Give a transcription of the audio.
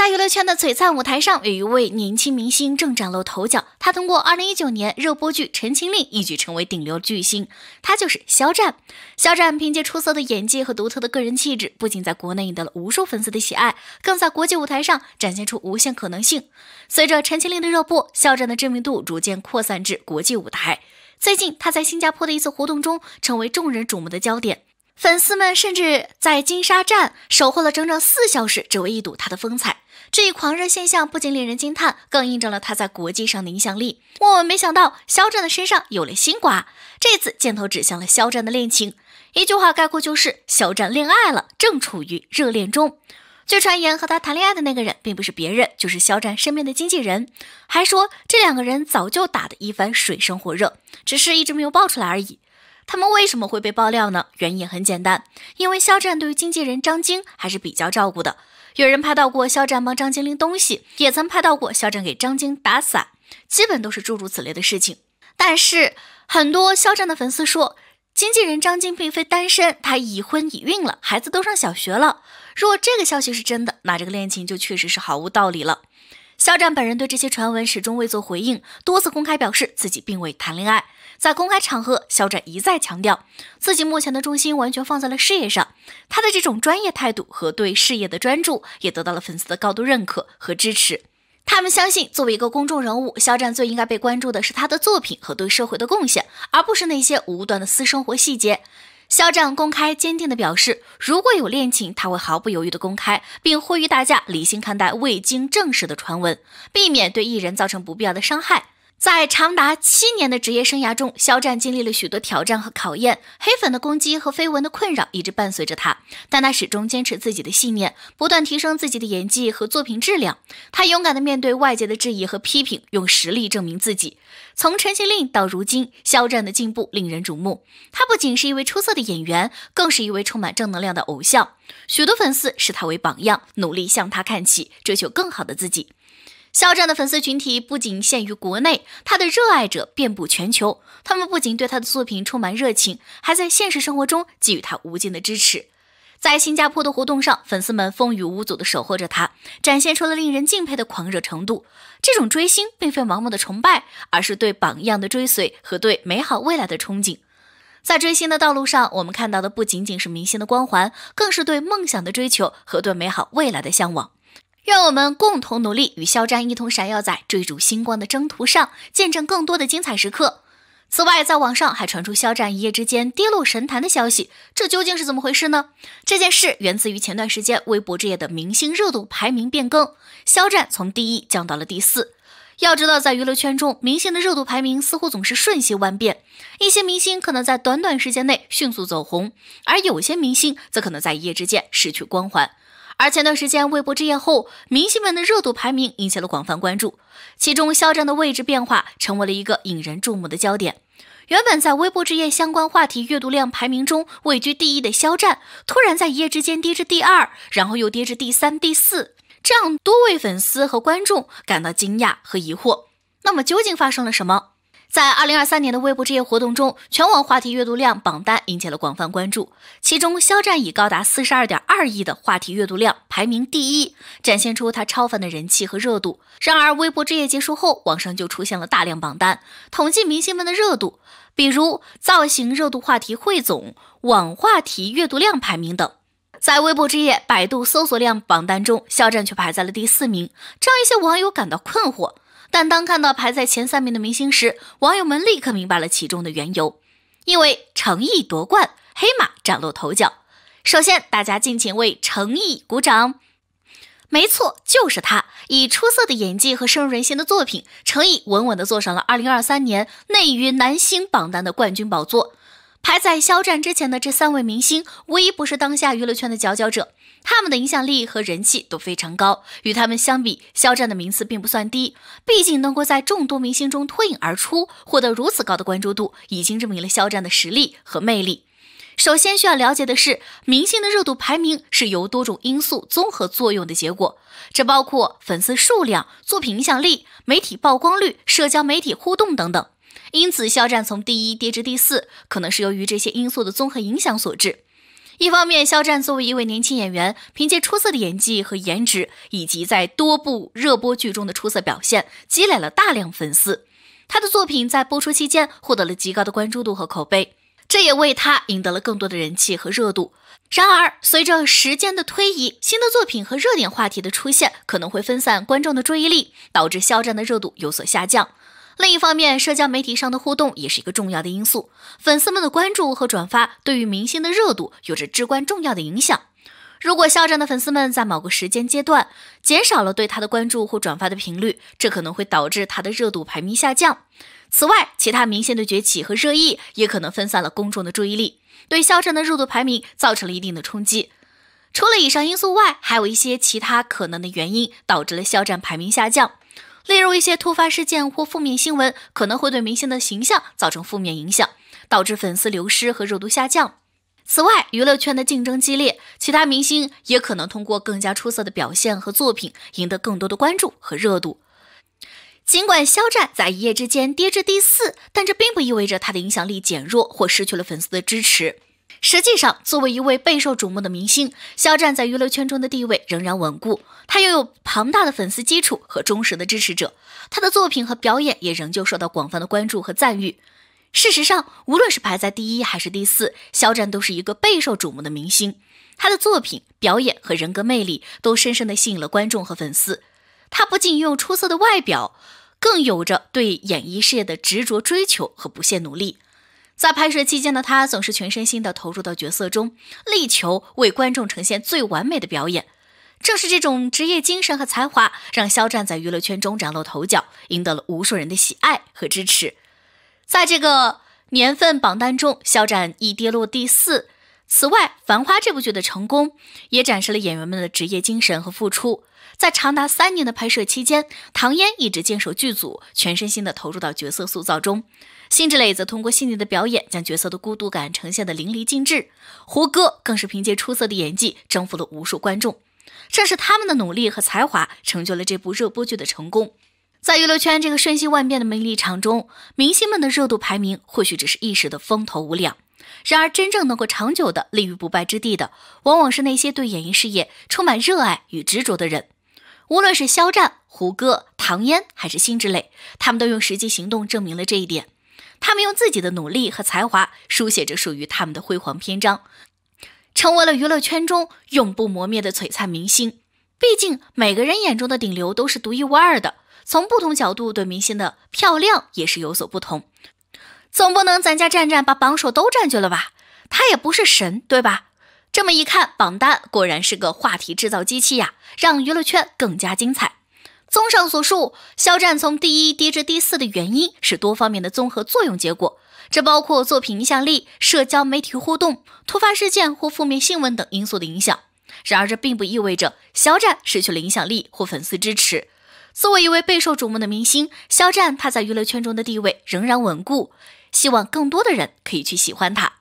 在娱乐圈的璀璨舞台上，有一位年轻明星正崭露头角。他通过2019年热播剧《陈情令》一举成为顶流巨星。他就是肖战。肖战凭借出色的演技和独特的个人气质，不仅在国内赢得了无数粉丝的喜爱，更在国际舞台上展现出无限可能性。随着《陈情令》的热播，肖战的知名度逐渐扩散至国际舞台。最近，他在新加坡的一次活动中成为众人瞩目的焦点，粉丝们甚至在金沙站守候了整整四小时，只为一睹他的风采。这一狂热现象不仅令人惊叹，更印证了他在国际上的影响力。万万没想到，肖战的身上有了新瓜，这次箭头指向了肖战的恋情。一句话概括就是：肖战恋爱了，正处于热恋中。据传言，和他谈恋爱的那个人并不是别人，就是肖战身边的经纪人。还说这两个人早就打得一番水深火热，只是一直没有爆出来而已。他们为什么会被爆料呢？原因很简单，因为肖战对于经纪人张晶还是比较照顾的。有人拍到过肖战帮张晶拎东西，也曾拍到过肖战给张晶打伞，基本都是诸如此类的事情。但是很多肖战的粉丝说，经纪人张晶并非单身，她已婚已孕了，孩子都上小学了。如果这个消息是真的，那这个恋情就确实是毫无道理了。肖战本人对这些传闻始终未做回应，多次公开表示自己并未谈恋爱。在公开场合，肖战一再强调自己目前的重心完全放在了事业上。他的这种专业态度和对事业的专注，也得到了粉丝的高度认可和支持。他们相信，作为一个公众人物，肖战最应该被关注的是他的作品和对社会的贡献，而不是那些无端的私生活细节。肖战公开坚定地表示，如果有恋情，他会毫不犹豫地公开，并呼吁大家理性看待未经证实的传闻，避免对艺人造成不必要的伤害。在长达七年的职业生涯中，肖战经历了许多挑战和考验，黑粉的攻击和绯闻的困扰一直伴随着他，但他始终坚持自己的信念，不断提升自己的演技和作品质量。他勇敢地面对外界的质疑和批评，用实力证明自己。从《陈情令》到如今，肖战的进步令人瞩目。他不仅是一位出色的演员，更是一位充满正能量的偶像。许多粉丝视他为榜样，努力向他看齐，追求更好的自己。肖战的粉丝群体不仅限于国内，他的热爱者遍布全球。他们不仅对他的作品充满热情，还在现实生活中给予他无尽的支持。在新加坡的活动上，粉丝们风雨无阻地守候着他，展现出了令人敬佩的狂热程度。这种追星并非盲目的崇拜，而是对榜样的追随和对美好未来的憧憬。在追星的道路上，我们看到的不仅仅是明星的光环，更是对梦想的追求和对美好未来的向往。让我们共同努力，与肖战一同闪耀在追逐星光的征途上，见证更多的精彩时刻。此外，在网上还传出肖战一夜之间跌落神坛的消息，这究竟是怎么回事呢？这件事源自于前段时间微博之夜的明星热度排名变更，肖战从第一降到了第四。要知道，在娱乐圈中，明星的热度排名似乎总是瞬息万变，一些明星可能在短短时间内迅速走红，而有些明星则可能在一夜之间失去光环。而前段时间微博之夜后，明星们的热度排名引起了广泛关注。其中，肖战的位置变化成为了一个引人注目的焦点。原本在微博之夜相关话题阅读量排名中位居第一的肖战，突然在一夜之间跌至第二，然后又跌至第三、第四，这让多位粉丝和观众感到惊讶和疑惑。那么，究竟发生了什么？在二零二三年的微博之夜活动中，全网话题阅读量榜单引起了广泛关注。其中，肖战以高达四十二点二亿的话题阅读量排名第一，展现出他超凡的人气和热度。然而，微博之夜结束后，网上就出现了大量榜单，统计明星们的热度，比如造型热度话题汇总、网话题阅读量排名等。在微博之夜百度搜索量榜单中，肖战却排在了第四名，这让一些网友感到困惑。但当看到排在前三名的明星时，网友们立刻明白了其中的缘由，因为成毅夺冠，黑马崭露头角。首先，大家尽情为成毅鼓掌。没错，就是他，以出色的演技和深入人心的作品，成毅稳稳地坐上了2023年内娱男星榜单的冠军宝座。排在肖战之前的这三位明星，无一不是当下娱乐圈的佼佼者，他们的影响力和人气都非常高。与他们相比，肖战的名次并不算低。毕竟能够在众多明星中脱颖而出，获得如此高的关注度，已经证明了肖战的实力和魅力。首先需要了解的是，明星的热度排名是由多种因素综合作用的结果，这包括粉丝数量、作品影响力、媒体曝光率、社交媒体互动等等。因此，肖战从第一跌至第四，可能是由于这些因素的综合影响所致。一方面，肖战作为一位年轻演员，凭借出色的演技和颜值，以及在多部热播剧中的出色表现，积累了大量粉丝。他的作品在播出期间获得了极高的关注度和口碑，这也为他赢得了更多的人气和热度。然而，随着时间的推移，新的作品和热点话题的出现，可能会分散观众的注意力，导致肖战的热度有所下降。另一方面，社交媒体上的互动也是一个重要的因素。粉丝们的关注和转发对于明星的热度有着至关重要的影响。如果肖战的粉丝们在某个时间阶段减少了对他的关注或转发的频率，这可能会导致他的热度排名下降。此外，其他明星的崛起和热议也可能分散了公众的注意力，对肖战的热度排名造成了一定的冲击。除了以上因素外，还有一些其他可能的原因导致了肖战排名下降。例如一些突发事件或负面新闻，可能会对明星的形象造成负面影响，导致粉丝流失和热度下降。此外，娱乐圈的竞争激烈，其他明星也可能通过更加出色的表现和作品赢得更多的关注和热度。尽管肖战在一夜之间跌至第四，但这并不意味着他的影响力减弱或失去了粉丝的支持。实际上，作为一位备受瞩目的明星，肖战在娱乐圈中的地位仍然稳固。他拥有庞大的粉丝基础和忠实的支持者，他的作品和表演也仍旧受到广泛的关注和赞誉。事实上，无论是排在第一还是第四，肖战都是一个备受瞩目的明星。他的作品、表演和人格魅力都深深地吸引了观众和粉丝。他不仅拥有出色的外表，更有着对演艺事业的执着追求和不懈努力。在拍摄期间的他总是全身心地投入到角色中，力求为观众呈现最完美的表演。正是这种职业精神和才华，让肖战在娱乐圈中崭露头角，赢得了无数人的喜爱和支持。在这个年份榜单中，肖战已跌落第四。此外，《繁花》这部剧的成功也展示了演员们的职业精神和付出。在长达三年的拍摄期间，唐嫣一直坚守剧组，全身心地投入到角色塑造中；辛芷蕾则通过细腻的表演，将角色的孤独感呈现得淋漓尽致；胡歌更是凭借出色的演技征服了无数观众。正是他们的努力和才华，成就了这部热播剧的成功。在娱乐圈这个瞬息万变的名利场中，明星们的热度排名或许只是一时的风头无两。然而，真正能够长久地立于不败之地的，往往是那些对演艺事业充满热爱与执着的人。无论是肖战、胡歌、唐嫣，还是辛芷蕾，他们都用实际行动证明了这一点。他们用自己的努力和才华，书写着属于他们的辉煌篇章，成为了娱乐圈中永不磨灭的璀璨明星。毕竟，每个人眼中的顶流都是独一无二的，从不同角度对明星的漂亮也是有所不同。总不能咱家战战把榜首都占据了吧？他也不是神，对吧？这么一看，榜单果然是个话题制造机器呀，让娱乐圈更加精彩。综上所述，肖战从第一跌至第四的原因是多方面的综合作用结果，这包括作品影响力、社交媒体互动、突发事件或负面新闻等因素的影响。然而，这并不意味着肖战失去了影响力或粉丝支持。作为一位备受瞩目的明星，肖战他在娱乐圈中的地位仍然稳固。希望更多的人可以去喜欢它。